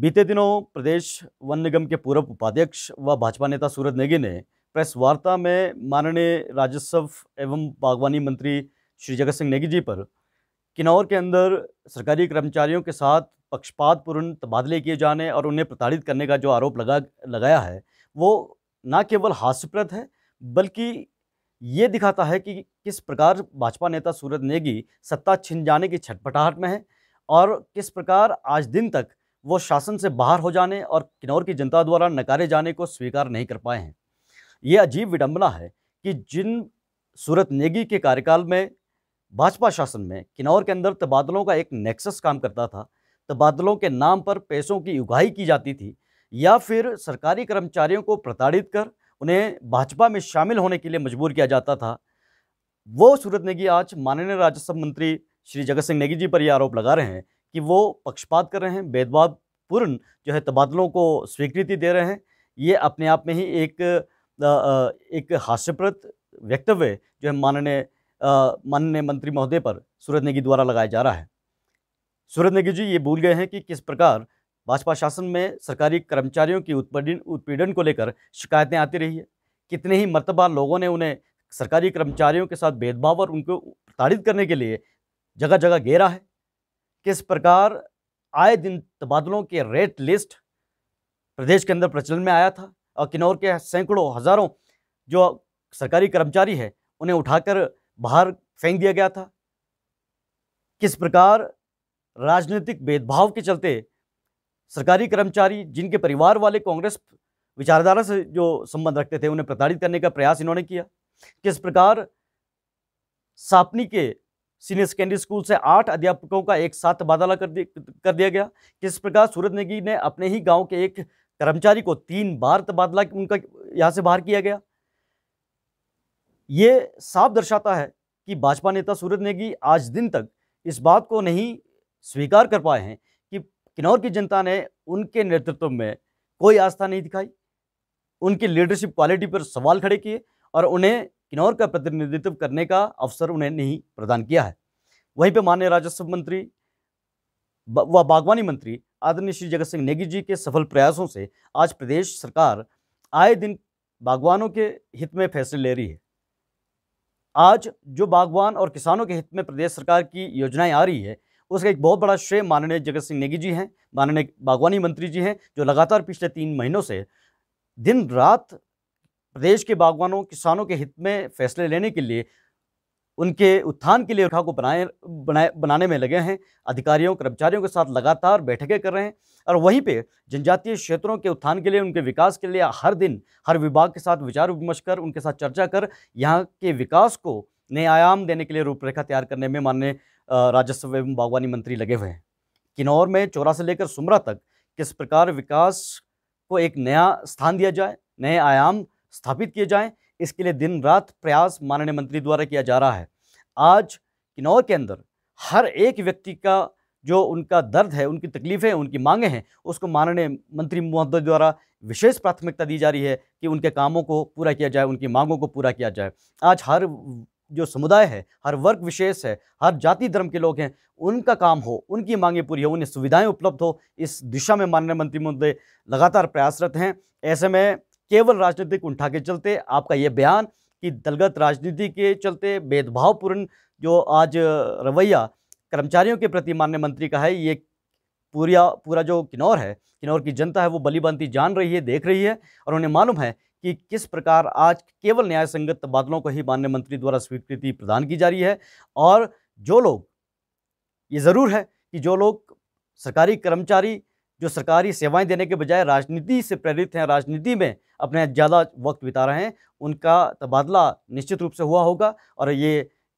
बीते दिनों प्रदेश वन निगम के पूर्व उपाध्यक्ष व भाजपा नेता सूरज नेगी ने प्रेस वार्ता में माननीय राजस्व एवं बागवानी मंत्री श्री जगत सिंह नेगी जी पर किन्नौर के अंदर सरकारी कर्मचारियों के साथ पक्षपातपूर्ण तबादले किए जाने और उन्हें प्रताड़ित करने का जो आरोप लगा लगाया है वो ना केवल हास्यप्रद है बल्कि ये दिखाता है कि किस प्रकार भाजपा नेता सूरज नेगी सत्ता छिन जाने की छटपटाहट में है और किस प्रकार आज दिन तक वो शासन से बाहर हो जाने और किन्नौर की जनता द्वारा नकारे जाने को स्वीकार नहीं कर पाए हैं ये अजीब विडम्बना है कि जिन सूरत नेगी के कार्यकाल में भाजपा शासन में किन्नौर के अंदर तबादलों का एक नेक्सस काम करता था तबादलों के नाम पर पैसों की उगाही की जाती थी या फिर सरकारी कर्मचारियों को प्रताड़ित कर उन्हें भाजपा में शामिल होने के लिए मजबूर किया जाता था वो सूरत नेगी आज माननीय राजस्व मंत्री श्री जगत सिंह नेगी जी पर यह आरोप लगा रहे हैं कि वो पक्षपात कर रहे हैं भेदभावपूर्ण जो है तबादलों को स्वीकृति दे रहे हैं ये अपने आप में ही एक एक हास्यप्रद वक्तव्य जो है माननीय माननीय मंत्री महोदय पर सूरज नेगी द्वारा लगाया जा रहा है सूरज नेगी जी ये भूल गए हैं कि किस प्रकार भाजपा शासन में सरकारी कर्मचारियों की उत्पीड़न उत्पीड़न को लेकर शिकायतें आती रही है कितने ही मरतबा लोगों ने उन्हें सरकारी कर्मचारियों के साथ भेदभाव और उनको प्रताड़ित करने के लिए जगह जगह घेरा है किस प्रकार आए दिन तबादलों के रेट लिस्ट प्रदेश के अंदर प्रचलन में आया था और किन्नौर के सैकड़ों हज़ारों जो सरकारी कर्मचारी है उन्हें उठाकर बाहर फेंक दिया गया था किस प्रकार राजनीतिक भेदभाव के चलते सरकारी कर्मचारी जिनके परिवार वाले कांग्रेस विचारधारा से जो संबंध रखते थे उन्हें प्रताड़ित करने का प्रयास इन्होंने किया किस प्रकार सापनी के सीनियर सेकेंडरी स्कूल से आठ अध्यापकों का एक साथ तबादला कर दिया कर दिया गया किस प्रकार सूरत नेगी ने अपने ही गांव के एक कर्मचारी को तीन बार तबादला उनका यहाँ से बाहर किया गया ये साफ दर्शाता है कि भाजपा नेता सूरत नेगी आज दिन तक इस बात को नहीं स्वीकार कर पाए हैं कि किन्नौर की जनता ने उनके नेतृत्व में कोई आस्था नहीं दिखाई उनकी लीडरशिप क्वालिटी पर सवाल खड़े किए और उन्हें किन्नौर का प्रतिनिधित्व करने का अवसर उन्हें नहीं प्रदान किया है वहीं पे माननीय राजस्व मंत्री व बागवानी मंत्री आदरणीय श्री जगत सिंह नेगी जी के सफल प्रयासों से आज प्रदेश सरकार आए दिन बागवानों के हित में फैसले ले रही है आज जो बागवान और किसानों के हित में प्रदेश सरकार की योजनाएं आ रही है उसका एक बहुत बड़ा श्रेय माननीय जगत सिंह नेगी जी हैं माननीय बागवानी मंत्री जी हैं जो लगातार पिछले तीन महीनों से दिन रात प्रदेश के बागवानों किसानों के हित में फैसले लेने के लिए उनके उत्थान के लिए रेखा को बनाए बनाए बनाने में लगे हैं अधिकारियों कर्मचारियों के साथ लगातार बैठकें कर रहे हैं और वहीं पे जनजातीय क्षेत्रों के उत्थान के लिए उनके विकास के लिए हर दिन हर विभाग के साथ विचार विमर्श कर उनके साथ चर्चा कर यहाँ के विकास को नए आयाम देने के लिए रूपरेखा तैयार करने में माननीय राजस्व एवं बागवानी मंत्री लगे हुए हैं किन्नौर में चौरा से लेकर सुमरा तक किस प्रकार विकास को एक नया स्थान दिया जाए नए आयाम स्थापित किए जाएँ इसके लिए दिन रात प्रयास माननीय मंत्री द्वारा किया जा रहा है आज किन्नौर के अंदर हर एक व्यक्ति का जो उनका दर्द है उनकी तकलीफ़ें उनकी मांगे हैं उसको माननीय मंत्री महोदय द्वारा विशेष प्राथमिकता दी जा रही है कि उनके कामों को पूरा किया जाए उनकी मांगों को पूरा किया जाए आज हर जो समुदाय है हर वर्ग विशेष है हर जाति धर्म के लोग हैं उनका काम हो उनकी मांगें पूरी हो उन्हें सुविधाएं उपलब्ध हो इस दिशा में माननीय मंत्री महोदय लगातार प्रयासरत हैं ऐसे में केवल राजनीतिक उठा के चलते आपका ये बयान कि दलगत राजनीति के चलते भेदभावपूर्ण जो आज रवैया कर्मचारियों के प्रति मान्य मंत्री का है ये पूरा पूरा जो किन्नौर है किन्नौर की जनता है वो बलीबंती जान रही है देख रही है और उन्हें मालूम है कि किस प्रकार आज केवल न्याय संगत तबादलों को ही मान्य मंत्री द्वारा स्वीकृति प्रदान की जा रही है और जो लोग ये ज़रूर है कि जो लोग सरकारी कर्मचारी जो सरकारी सेवाएं देने के बजाय राजनीति से प्रेरित हैं राजनीति में अपने ज़्यादा वक्त बिता रहे हैं उनका तबादला निश्चित रूप से हुआ होगा और ये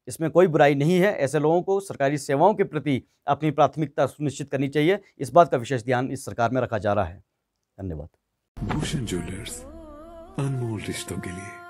इसमें कोई बुराई नहीं है ऐसे लोगों को सरकारी सेवाओं के प्रति अपनी प्राथमिकता सुनिश्चित करनी चाहिए इस बात का विशेष ध्यान इस सरकार में रखा जा रहा है धन्यवाद भूषण ज्वेलर्स अनमोल रिश्तों के लिए